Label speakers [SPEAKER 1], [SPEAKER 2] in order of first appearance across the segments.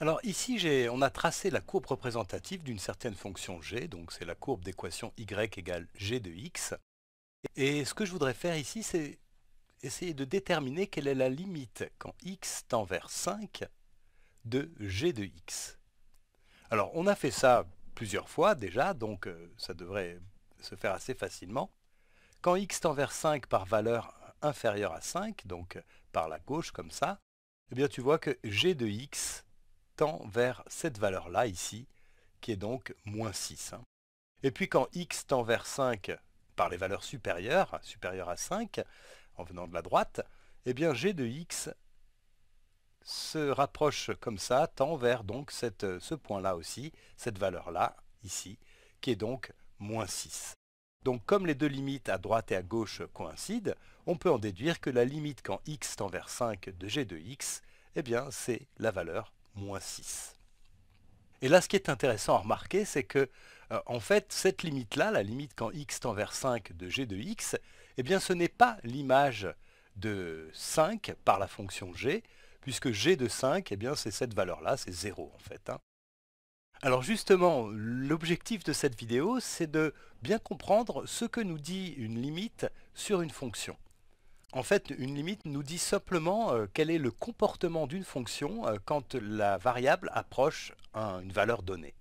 [SPEAKER 1] Alors ici, on a tracé la courbe représentative d'une certaine fonction g, donc c'est la courbe d'équation y égale g de x. Et ce que je voudrais faire ici, c'est essayer de déterminer quelle est la limite quand x tend vers 5 de g de x. Alors on a fait ça plusieurs fois déjà, donc euh, ça devrait se faire assez facilement. Quand x tend vers 5 par valeur inférieure à 5, donc par la gauche comme ça, eh bien tu vois que g de x tend vers cette valeur-là ici, qui est donc moins 6. Hein. Et puis quand x tend vers 5 par les valeurs supérieures, supérieures à 5, en venant de la droite, eh bien g de x se rapproche comme ça, tend vers donc ce point-là aussi, cette valeur-là, ici, qui est donc moins 6. Donc comme les deux limites à droite et à gauche coïncident, on peut en déduire que la limite quand x tend vers 5 de g de x, eh bien c'est la valeur 6. Et là, ce qui est intéressant à remarquer, c'est que, euh, fait, cette limite-là, la limite quand x tend vers 5 de g de x, eh bien, ce n'est pas l'image de 5 par la fonction g, puisque g de 5, eh bien, c'est cette valeur-là, c'est 0, en fait. Hein. Alors justement, l'objectif de cette vidéo, c'est de bien comprendre ce que nous dit une limite sur une fonction. En fait, une limite nous dit simplement euh, quel est le comportement d'une fonction euh, quand la variable approche une valeur donnée.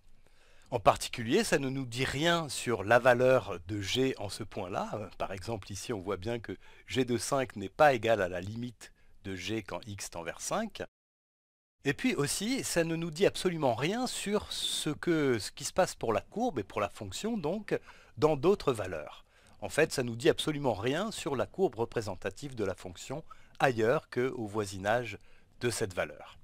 [SPEAKER 1] En particulier, ça ne nous dit rien sur la valeur de g en ce point-là. Euh, par exemple, ici, on voit bien que g de 5 n'est pas égal à la limite de g quand x tend vers 5. Et puis aussi, ça ne nous dit absolument rien sur ce, ce qui se passe pour la courbe et pour la fonction, donc, dans d'autres valeurs en fait, ça ne nous dit absolument rien sur la courbe représentative de la fonction ailleurs qu'au voisinage de cette valeur.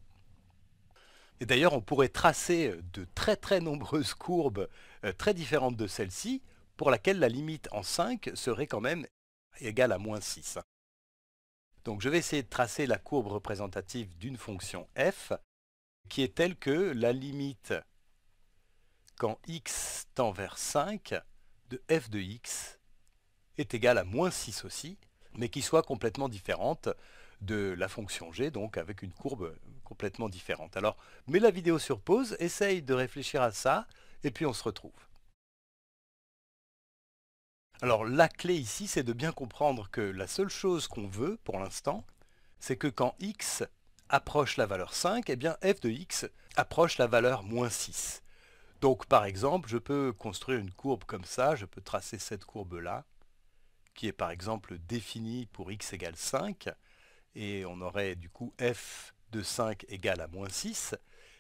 [SPEAKER 1] Et d'ailleurs, on pourrait tracer euh, de très très nombreuses courbes euh, très différentes de celle-ci, pour laquelle la limite en 5 serait quand même égale à moins 6. Donc je vais essayer de tracer la courbe représentative d'une fonction f, qui est telle que la limite quand x tend vers 5 de f de x est égale à moins 6 aussi, mais qui soit complètement différente de la fonction g, donc avec une courbe complètement différente. Alors, mets la vidéo sur pause, essaye de réfléchir à ça, et puis on se retrouve. Alors la clé ici, c'est de bien comprendre que la seule chose qu'on veut pour l'instant, c'est que quand x approche la valeur 5, eh bien f de x approche la valeur moins 6. Donc par exemple, je peux construire une courbe comme ça, je peux tracer cette courbe-là, qui est par exemple défini pour x égale 5, et on aurait du coup f de 5 égale à moins 6,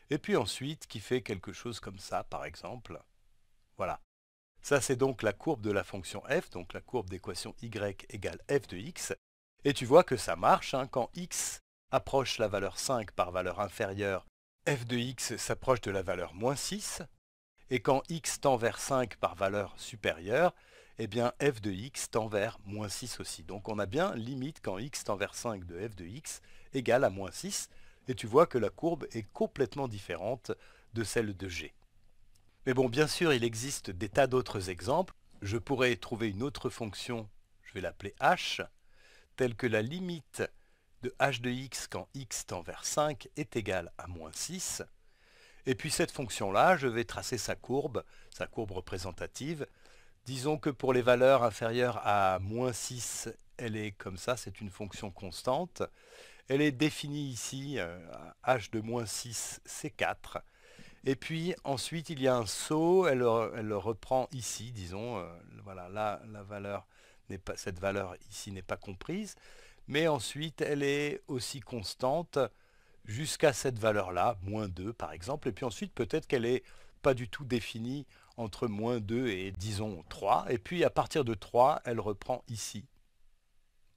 [SPEAKER 1] et puis ensuite qui fait quelque chose comme ça par exemple. Voilà. Ça c'est donc la courbe de la fonction f, donc la courbe d'équation y égale f de x, et tu vois que ça marche, hein, quand x approche la valeur 5 par valeur inférieure, f de x s'approche de la valeur moins 6, et quand x tend vers 5 par valeur supérieure, eh bien f de x tend vers moins 6 aussi. Donc on a bien limite quand x tend vers 5 de f de x égale à moins 6, et tu vois que la courbe est complètement différente de celle de g. Mais bon, bien sûr, il existe des tas d'autres exemples. Je pourrais trouver une autre fonction, je vais l'appeler h, telle que la limite de h de x quand x tend vers 5 est égale à moins 6. Et puis cette fonction-là, je vais tracer sa courbe, sa courbe représentative, Disons que pour les valeurs inférieures à moins 6, elle est comme ça, c'est une fonction constante. Elle est définie ici, euh, h de moins 6, c'est 4. Et puis ensuite, il y a un saut, elle, le reprend ici, disons, euh, voilà, là, la valeur pas, cette valeur ici n'est pas comprise. Mais ensuite, elle est aussi constante jusqu'à cette valeur-là, moins 2 par exemple. Et puis ensuite, peut-être qu'elle est pas du tout définie entre moins 2 et disons 3. Et puis à partir de 3, elle reprend ici.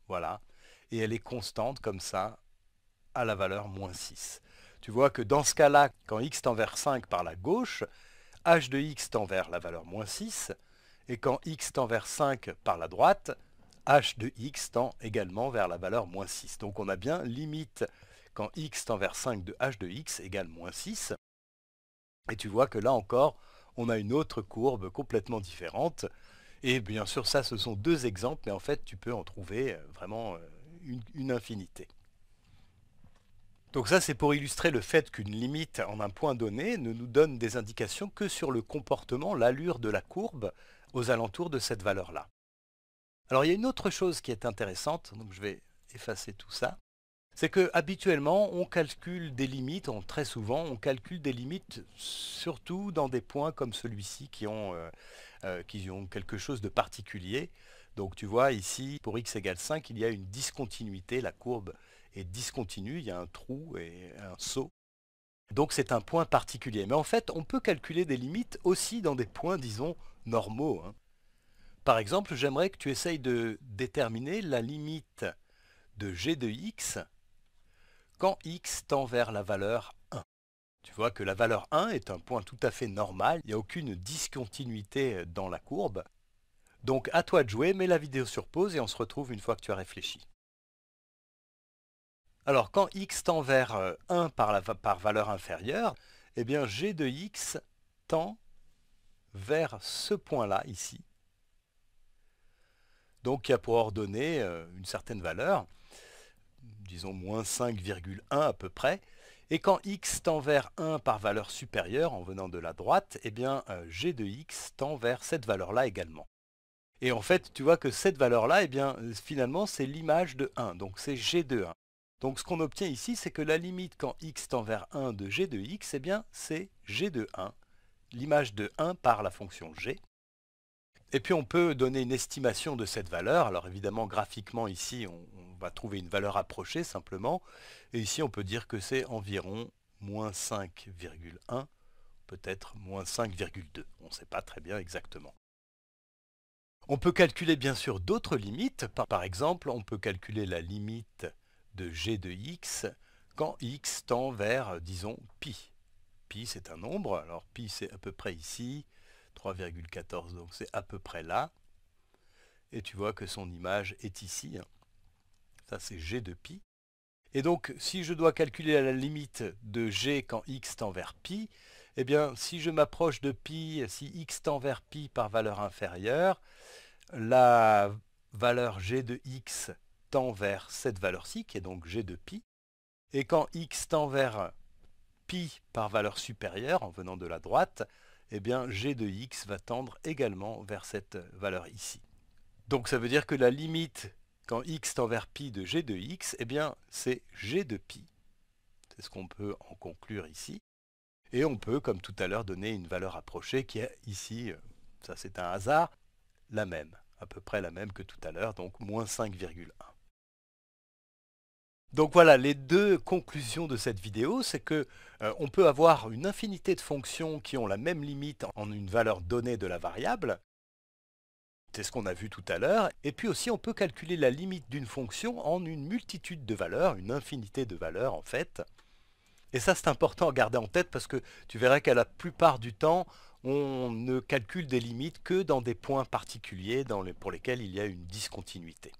[SPEAKER 1] Voilà. Et elle est constante comme ça à la valeur moins 6. Tu vois que dans ce cas-là, quand x tend vers 5 par la gauche, h de x tend vers la valeur moins 6. Et quand x tend vers 5 par la droite, h de x tend également vers la valeur moins 6. Donc on a bien limite quand x tend vers 5 de h de x égale moins 6. Et tu vois que là encore, on a une autre courbe complètement différente. Et bien sûr, ça, ce sont deux exemples, mais en fait, tu peux en trouver euh, vraiment euh, une, infinité. Donc ça, c'est pour illustrer le fait qu'une limite en un point donné ne nous donne des indications que sur le comportement, l'allure de la courbe aux alentours de cette valeur-là. Alors il y a une autre chose qui est intéressante, donc je vais effacer tout ça c'est que habituellement on calcule des limites, très souvent on calcule des limites surtout dans des points comme celui-ci qui, ont, euh, euh, ont quelque chose de particulier. Donc tu vois ici pour x égale 5 il y a une discontinuité, la courbe est discontinue, il y a un trou et un saut. Donc c'est un point particulier. Mais en fait on peut calculer des limites aussi dans des points disons normaux. Hein. Par exemple j'aimerais que tu essayes de déterminer la limite de g de x quand x tend vers la valeur 1. Tu vois que la valeur 1 est un point tout à fait normal, il n'y a aucune discontinuité euh, dans la courbe. Donc à toi de jouer, mets la vidéo sur pause et on se retrouve une fois que tu as réfléchi. Alors quand x tend vers 1 euh, par, valeur inférieure, eh bien g de x tend vers ce point-là ici. Donc qui a pour ordonner euh, une certaine valeur disons moins 5,1 à peu près, et quand x tend vers 1 par valeur supérieure en venant de la droite, eh bien euh, g de x tend vers cette valeur-là également. Et en fait, tu vois que cette valeur-là, eh bien euh, finalement, c'est l'image de 1, donc c'est g de 1. Donc ce qu'on obtient ici, c'est que la limite quand x tend vers 1 de g de x, et eh bien c'est g de 1, l'image de 1 par la fonction g. Et puis on peut donner une estimation de cette valeur. Alors évidemment, graphiquement ici, on, on va trouver une valeur approchée simplement. Et ici, on peut dire que c'est environ moins 5,1, peut-être moins 5,2. On ne sait pas très bien exactement. On peut calculer bien sûr d'autres limites. Par exemple, on peut calculer la limite de g de x quand x tend vers, euh, disons, pi. Pi, c'est un nombre. Alors pi, c'est à peu près ici. 3,14, donc c'est à peu près là. Et tu vois que son image est ici. Hein ça c'est g de pi. Et donc, si je dois calculer la limite de g quand x tend vers pi, eh bien, si je m'approche de pi, si x tend vers pi par valeur inférieure, la valeur g de x tend vers cette valeur-ci, qui est donc g de pi. Et quand x tend vers pi par valeur supérieure, en venant de la droite, eh bien g de x va tendre également vers cette valeur ici. Donc ça veut dire que la limite quand x tend vers pi de g de x, eh bien c'est g de pi. C'est ce qu'on peut en conclure ici. Et on peut, comme tout à l'heure, donner une valeur approchée qui est ici, euh, ça c'est un hasard, la même, à peu près la même que tout à l'heure, donc moins 5,1. Donc voilà, les deux conclusions de cette vidéo, c'est que euh, on peut avoir une infinité de fonctions qui ont la même limite en une valeur donnée de la variable, c'est ce qu'on a vu tout à l'heure. Et puis aussi, on peut calculer la limite d'une fonction en une multitude de valeurs, une infinité de valeurs en fait. Et ça, c'est important à garder en tête parce que tu verras qu'à la plupart du temps, on ne calcule des limites que dans des points particuliers pour lesquels il y a une discontinuité.